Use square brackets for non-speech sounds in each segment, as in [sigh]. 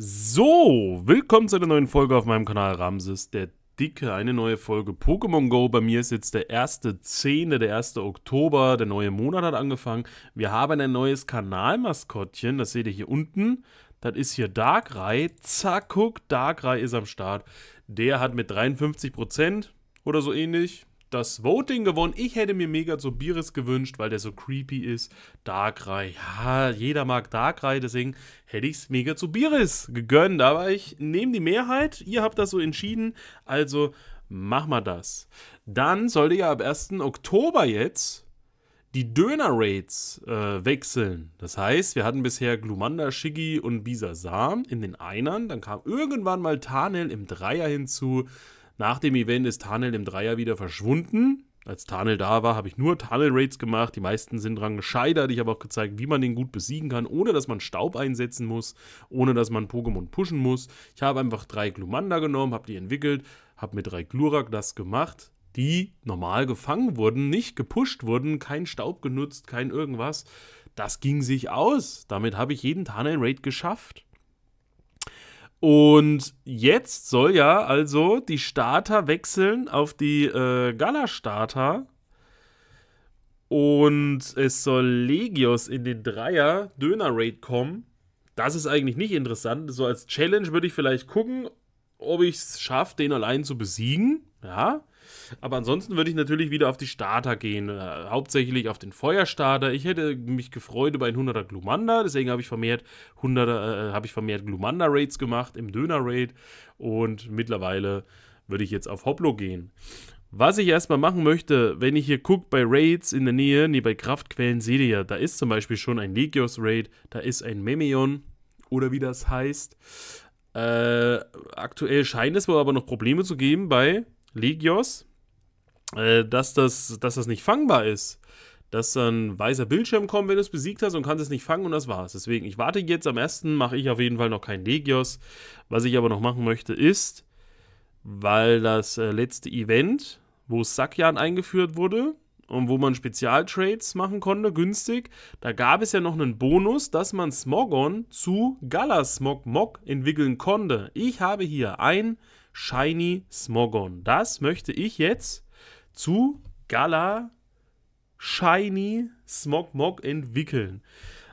So, willkommen zu einer neuen Folge auf meinem Kanal Ramses der Dicke. Eine neue Folge Pokémon Go. Bei mir ist jetzt der erste 10., der 1. Oktober. Der neue Monat hat angefangen. Wir haben ein neues Kanalmaskottchen. Das seht ihr hier unten. Das ist hier Darkrai. Zack, guck, Darkrai ist am Start. Der hat mit 53% oder so ähnlich das Voting gewonnen. Ich hätte mir mega Zobiris gewünscht, weil der so creepy ist. Darkrai, ja, jeder mag Darkrai, deswegen hätte ich es mega Zobiris gegönnt. Aber ich nehme die Mehrheit, ihr habt das so entschieden, also mach mal das. Dann sollte ja ab 1. Oktober jetzt die Döner-Rates äh, wechseln. Das heißt, wir hatten bisher Glumanda, Shiggy und Bisasam in den Einern. Dann kam irgendwann mal Tanel im Dreier hinzu. Nach dem Event ist Tarnel im Dreier wieder verschwunden. Als Tarnel da war, habe ich nur Tarnel-Raids gemacht. Die meisten sind dran gescheitert. Ich habe auch gezeigt, wie man den gut besiegen kann, ohne dass man Staub einsetzen muss, ohne dass man Pokémon pushen muss. Ich habe einfach drei Glumanda genommen, habe die entwickelt, habe mit drei Glurak das gemacht, die normal gefangen wurden, nicht gepusht wurden, kein Staub genutzt, kein irgendwas. Das ging sich aus. Damit habe ich jeden Tarnel-Raid geschafft. Und jetzt soll ja also die Starter wechseln auf die äh, Gala-Starter. Und es soll Legios in den Dreier Döner-Raid kommen. Das ist eigentlich nicht interessant. So als Challenge würde ich vielleicht gucken, ob ich es schaffe, den allein zu besiegen. Ja, aber ansonsten würde ich natürlich wieder auf die Starter gehen, äh, hauptsächlich auf den Feuerstarter. Ich hätte mich gefreut über ein 100er Glumanda, deswegen habe ich vermehrt äh, habe vermehrt Glumanda Raids gemacht im Döner Raid und mittlerweile würde ich jetzt auf Hoplo gehen. Was ich erstmal machen möchte, wenn ich hier gucke bei Raids in der Nähe, nee, bei Kraftquellen seht ihr ja, da ist zum Beispiel schon ein Legios Raid, da ist ein Memeon oder wie das heißt. Äh, aktuell scheint es wohl aber noch Probleme zu geben bei Legios, äh, dass, das, dass das nicht fangbar ist. Dass ein weißer Bildschirm kommt, wenn du es besiegt hast und kannst es nicht fangen und das war's. Deswegen, ich warte jetzt am ersten, mache ich auf jeden Fall noch kein Legios. Was ich aber noch machen möchte, ist, weil das äh, letzte Event, wo Sakyan eingeführt wurde, und wo man Spezialtrades machen konnte, günstig. Da gab es ja noch einen Bonus, dass man Smogon zu Galasmogmog entwickeln konnte. Ich habe hier ein Shiny Smogon. Das möchte ich jetzt zu Gala Shiny Smogmog entwickeln.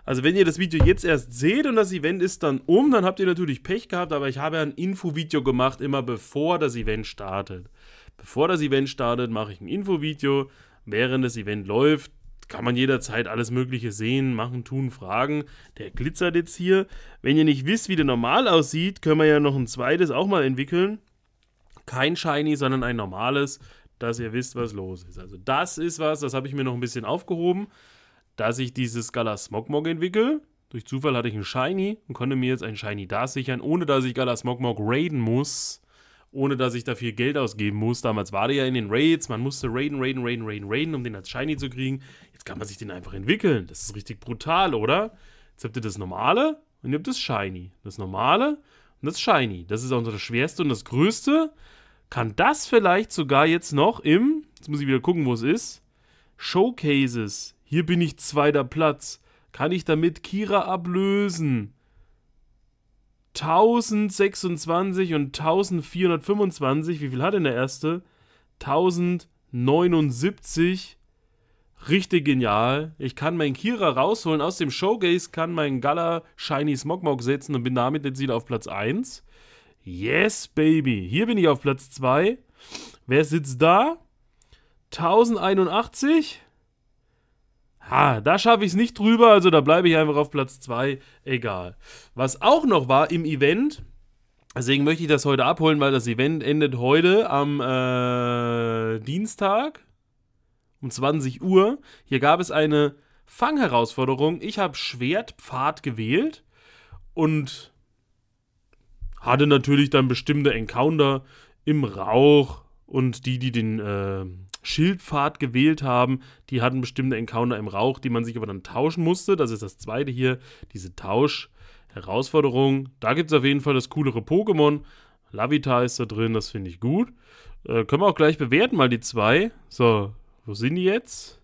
Also wenn ihr das Video jetzt erst seht und das Event ist dann um, dann habt ihr natürlich Pech gehabt, aber ich habe ja ein Infovideo gemacht, immer bevor das Event startet. Bevor das Event startet, mache ich ein Infovideo. Während das Event läuft, kann man jederzeit alles Mögliche sehen, machen, tun, fragen. Der glitzert jetzt hier. Wenn ihr nicht wisst, wie der normal aussieht, können wir ja noch ein zweites auch mal entwickeln kein Shiny, sondern ein normales, dass ihr wisst, was los ist. Also das ist was, das habe ich mir noch ein bisschen aufgehoben, dass ich dieses Galas Smogmog entwickle. Durch Zufall hatte ich ein Shiny und konnte mir jetzt ein Shiny da sichern, ohne dass ich Galas Smogmog raiden muss, ohne dass ich da viel Geld ausgeben muss. Damals war der ja in den Raids, man musste raiden, raiden, raiden, raiden, raiden, um den als Shiny zu kriegen. Jetzt kann man sich den einfach entwickeln. Das ist richtig brutal, oder? Jetzt habt ihr das Normale und ihr habt das Shiny. Das Normale und das ist Shiny. Das ist auch das Schwerste und das Größte. Kann das vielleicht sogar jetzt noch im, jetzt muss ich wieder gucken, wo es ist, Showcases. Hier bin ich zweiter Platz. Kann ich damit Kira ablösen? 1026 und 1425. Wie viel hat denn der erste? 1079 richtig genial. Ich kann meinen Kira rausholen aus dem Showcase, kann meinen Gala Shiny Smogmog setzen und bin damit jetzt wieder auf Platz 1. Yes, baby. Hier bin ich auf Platz 2. Wer sitzt da? 1081. Ha, da schaffe ich es nicht drüber, also da bleibe ich einfach auf Platz 2. Egal. Was auch noch war im Event, deswegen möchte ich das heute abholen, weil das Event endet heute am äh, Dienstag um 20 Uhr. Hier gab es eine Fangherausforderung. Ich habe Schwertpfad gewählt und hatte natürlich dann bestimmte Encounter im Rauch und die, die den äh, Schildpfad gewählt haben, die hatten bestimmte Encounter im Rauch, die man sich aber dann tauschen musste. Das ist das zweite hier, diese Tausch-Herausforderung. Da gibt es auf jeden Fall das coolere Pokémon. Lavita ist da drin, das finde ich gut. Äh, können wir auch gleich bewerten, mal die zwei. So, wo sind die jetzt?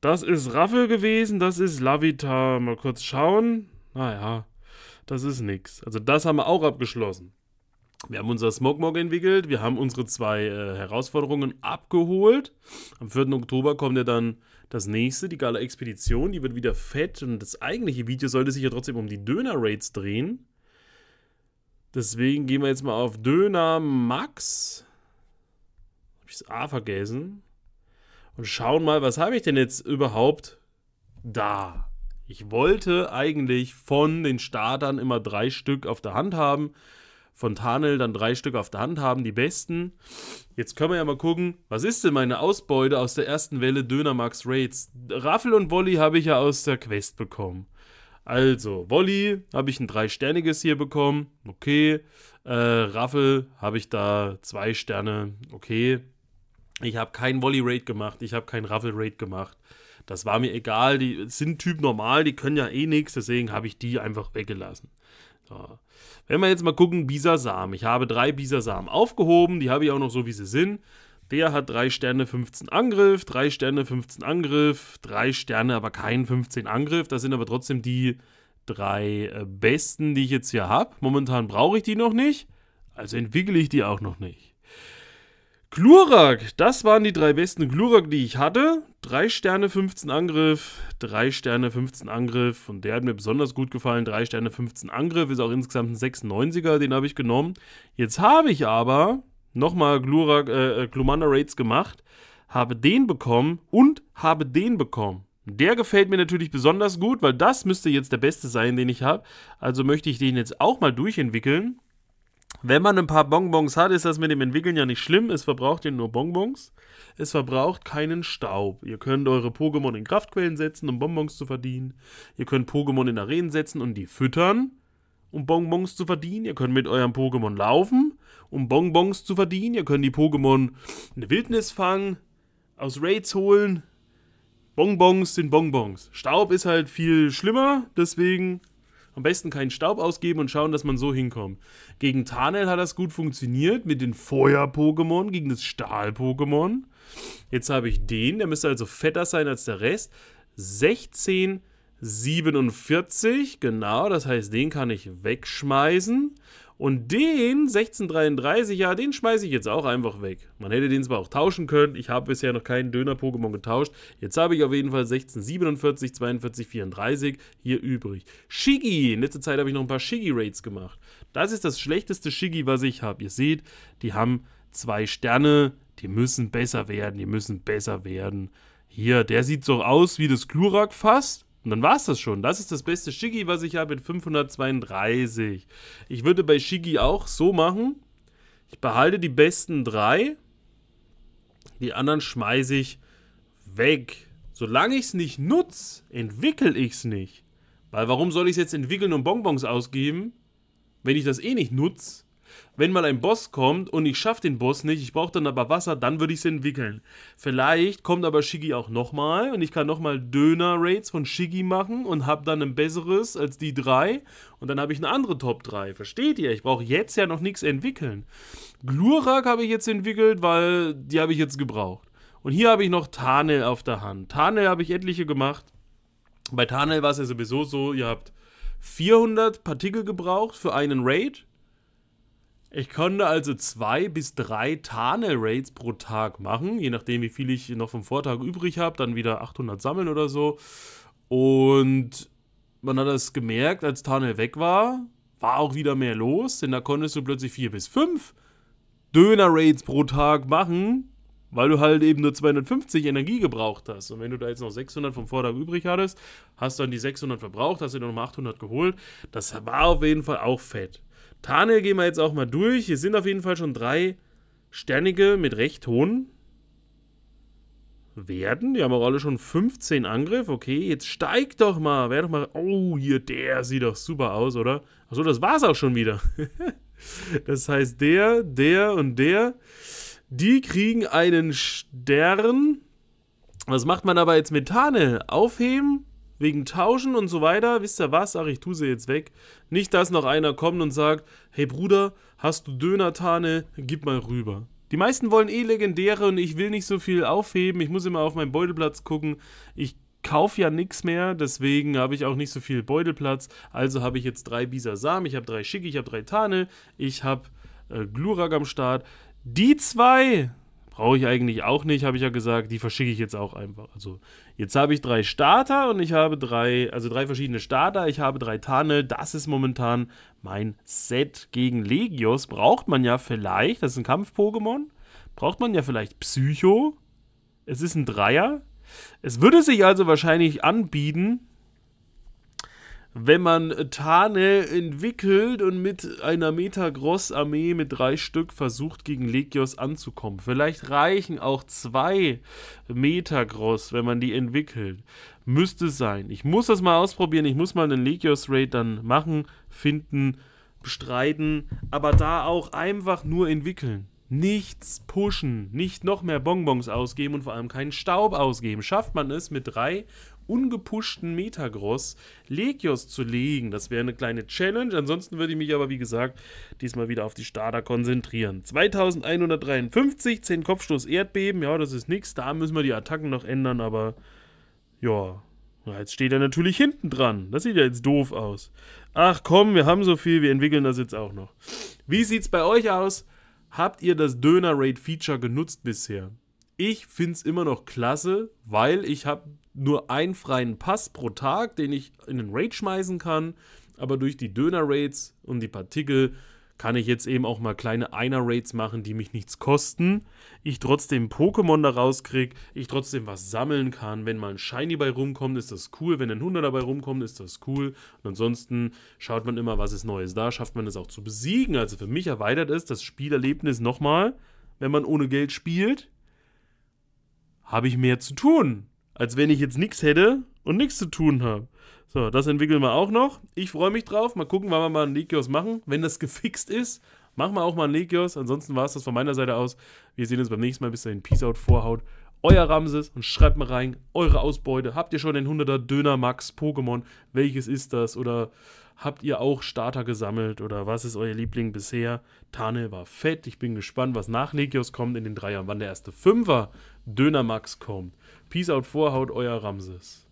Das ist Raffel gewesen, das ist Lavita. Mal kurz schauen. Naja, das ist nix. Also das haben wir auch abgeschlossen. Wir haben unser Smogmog entwickelt, wir haben unsere zwei äh, Herausforderungen abgeholt. Am 4. Oktober kommt ja dann das nächste, die Gala Expedition, die wird wieder fett und das eigentliche Video sollte sich ja trotzdem um die Döner-Raids drehen. Deswegen gehen wir jetzt mal auf Döner Max. Hab ich das A vergessen? und schauen mal, was habe ich denn jetzt überhaupt da? Ich wollte eigentlich von den Startern immer drei Stück auf der Hand haben, von Tanel dann drei Stück auf der Hand haben, die besten. Jetzt können wir ja mal gucken, was ist denn meine Ausbeute aus der ersten Welle Dönermax Raids? Raffel und Wolli habe ich ja aus der Quest bekommen. Also, Wolli habe ich ein Drei-Sterniges hier bekommen. Okay. Äh, Raffel habe ich da zwei Sterne. Okay. Ich habe keinen Volley Raid gemacht, ich habe keinen Raffle Raid gemacht. Das war mir egal, die sind Typ normal, die können ja eh nichts, deswegen habe ich die einfach weggelassen. So. Wenn wir jetzt mal gucken, Bisasam. Ich habe drei Bisasam aufgehoben, die habe ich auch noch so, wie sie sind. Der hat 3 Sterne 15 Angriff, 3 Sterne 15 Angriff, 3 Sterne, aber kein 15 Angriff. Das sind aber trotzdem die drei äh, besten, die ich jetzt hier habe. Momentan brauche ich die noch nicht, also entwickle ich die auch noch nicht. Glurak, das waren die drei besten Glurak, die ich hatte. 3 Sterne, 15 Angriff, 3 Sterne, 15 Angriff. Und der hat mir besonders gut gefallen. 3 Sterne, 15 Angriff ist auch insgesamt ein 96er, den habe ich genommen. Jetzt habe ich aber nochmal Glurak, äh, äh, Glumanda Raids gemacht, habe den bekommen und habe den bekommen. Der gefällt mir natürlich besonders gut, weil das müsste jetzt der beste sein, den ich habe. Also möchte ich den jetzt auch mal durchentwickeln. Wenn man ein paar Bonbons hat, ist das mit dem Entwickeln ja nicht schlimm. Es verbraucht ja nur Bonbons. Es verbraucht keinen Staub. Ihr könnt eure Pokémon in Kraftquellen setzen, um Bonbons zu verdienen. Ihr könnt Pokémon in Arenen setzen und die füttern, um Bonbons zu verdienen. Ihr könnt mit eurem Pokémon laufen, um Bonbons zu verdienen. Ihr könnt die Pokémon in der Wildnis fangen, aus Raids holen. Bonbons sind Bonbons. Staub ist halt viel schlimmer, deswegen am besten keinen Staub ausgeben und schauen, dass man so hinkommt. Gegen Tarnel hat das gut funktioniert mit den Feuer-Pokémon gegen das Stahl-Pokémon. Jetzt habe ich den, der müsste also fetter sein als der Rest. 16, 47, genau, das heißt, den kann ich wegschmeißen. Und den 1633 ja, den schmeiße ich jetzt auch einfach weg. Man hätte den zwar auch tauschen können. Ich habe bisher noch keinen Döner-Pokémon getauscht. Jetzt habe ich auf jeden Fall 1647, 42, 34 hier übrig. Shiggy. In letzter Zeit habe ich noch ein paar shiggy rates gemacht. Das ist das schlechteste Shiggy, was ich habe. Ihr seht, die haben zwei Sterne. Die müssen besser werden. Die müssen besser werden. Hier, der sieht so aus wie das Glurak fast. Und dann war es das schon. Das ist das beste Shigi, was ich habe mit 532. Ich würde bei Shigi auch so machen. Ich behalte die besten drei. Die anderen schmeiße ich weg. Solange ich es nicht nutze, entwickle ich es nicht. Weil warum soll ich es jetzt entwickeln und Bonbons ausgeben, wenn ich das eh nicht nutze? Wenn mal ein Boss kommt und ich schaffe den Boss nicht, ich brauche dann aber Wasser, dann würde ich es entwickeln. Vielleicht kommt aber Shiggy auch nochmal und ich kann nochmal Döner-Rates von Shiggy machen und habe dann ein besseres als die drei und dann habe ich eine andere Top 3. Versteht ihr? Ich brauche jetzt ja noch nichts entwickeln. Glurak habe ich jetzt entwickelt, weil die habe ich jetzt gebraucht. Und hier habe ich noch Tarnel auf der Hand. Tarnel habe ich etliche gemacht. Bei Tarnel war es ja sowieso so, ihr habt 400 Partikel gebraucht für einen Raid. Ich konnte also zwei bis drei Tarnel-Raids pro Tag machen, je nachdem, wie viel ich noch vom Vortag übrig habe, dann wieder 800 sammeln oder so. Und man hat das gemerkt, als Tarnel weg war, war auch wieder mehr los, denn da konntest du plötzlich vier bis fünf Döner-Raids pro Tag machen, weil du halt eben nur 250 Energie gebraucht hast. Und wenn du da jetzt noch 600 vom Vortag übrig hattest, hast du dann die 600 verbraucht, hast dir nochmal 800 geholt. Das war auf jeden Fall auch fett. Tarnel gehen wir jetzt auch mal durch. Hier sind auf jeden Fall schon drei Sternige mit recht hohen Werten. Die haben auch alle schon 15 Angriff. Okay, jetzt steig doch mal. Wer doch mal... Oh, hier, der sieht doch super aus, oder? Achso, das war's auch schon wieder. [laughs] das heißt, der, der und der, die kriegen einen Stern. Was macht man aber jetzt mit Tarnel? Aufheben? wegen Tauschen und so weiter, wisst ihr was, ach, ich tue sie jetzt weg. Nicht, dass noch einer kommt und sagt, hey Bruder, hast du döner Dönertane, gib mal rüber. Die meisten wollen eh legendäre und ich will nicht so viel aufheben, ich muss immer auf meinen Beutelplatz gucken. Ich kaufe ja nichts mehr, deswegen habe ich auch nicht so viel Beutelplatz. Also habe ich jetzt drei Bisa ich habe drei Schicke, ich habe drei Tane, ich habe äh, Glurak am Start. Die zwei brauche ich eigentlich auch nicht, habe ich ja gesagt, die verschicke ich jetzt auch einfach. Also jetzt habe ich drei Starter und ich habe drei, also drei verschiedene Starter, ich habe drei Tarnel, das ist momentan mein Set gegen Legios. Braucht man ja vielleicht, das ist ein Kampf-Pokémon, braucht man ja vielleicht Psycho. Es ist ein Dreier. Es würde sich also wahrscheinlich anbieten, wenn man Tane entwickelt und mit einer Metagross-Armee mit drei Stück versucht, gegen Legios anzukommen. Vielleicht reichen auch zwei Metagross, wenn man die entwickelt. Müsste sein. Ich muss das mal ausprobieren. Ich muss mal einen Legios-Raid dann machen, finden, bestreiten. Aber da auch einfach nur entwickeln nichts pushen, nicht noch mehr Bonbons ausgeben und vor allem keinen Staub ausgeben. Schafft man es mit drei ungepushten Metagross Legios zu legen. Das wäre eine kleine Challenge. Ansonsten würde ich mich aber, wie gesagt, diesmal wieder auf die Starter konzentrieren. 2153, 10 Kopfstoß Erdbeben. Ja, das ist nichts. Da müssen wir die Attacken noch ändern, aber ja. Jetzt steht er natürlich hinten dran. Das sieht ja jetzt doof aus. Ach komm, wir haben so viel, wir entwickeln das jetzt auch noch. Wie sieht's bei euch aus? habt ihr das döner Raid feature genutzt bisher? Ich finde es immer noch klasse, weil ich habe nur einen freien Pass pro Tag, den ich in den Raid schmeißen kann. Aber durch die döner Raids und die Partikel kann ich jetzt eben auch mal kleine Einer-Raids machen, die mich nichts kosten. Ich trotzdem Pokémon da rauskriege, ich trotzdem was sammeln kann. Wenn mal ein Shiny bei rumkommt, ist das cool. Wenn ein 100 dabei rumkommt, ist das cool. Und ansonsten schaut man immer, was ist Neues da, schafft man es auch zu besiegen. Also für mich erweitert es das Spielerlebnis nochmal, wenn man ohne Geld spielt, habe ich mehr zu tun. Als wenn ich jetzt nichts hätte und nichts zu tun haben. So, das entwickeln wir auch noch. Ich freue mich drauf. Mal gucken, wann wir mal einen Legios machen. Wenn das [laughs] gefixt ist, machen wir auch mal einen Legios. Ansonsten war es das von meiner Seite aus. Wir sehen uns beim nächsten Mal. Bis dahin, Peace out, Vorhaut. Euer Ramses und schreibt mal rein, eure Ausbeute. Habt ihr schon den 100er Döner Max Pokémon? Welches ist das? Oder habt ihr auch Starter gesammelt? Oder was ist euer Liebling bisher? Tane war fett. Ich bin gespannt, was nach Legios kommt in den drei Jahren. Wann der erste Fünfer Döner Max kommt. Peace out, Vorhaut, euer Ramses.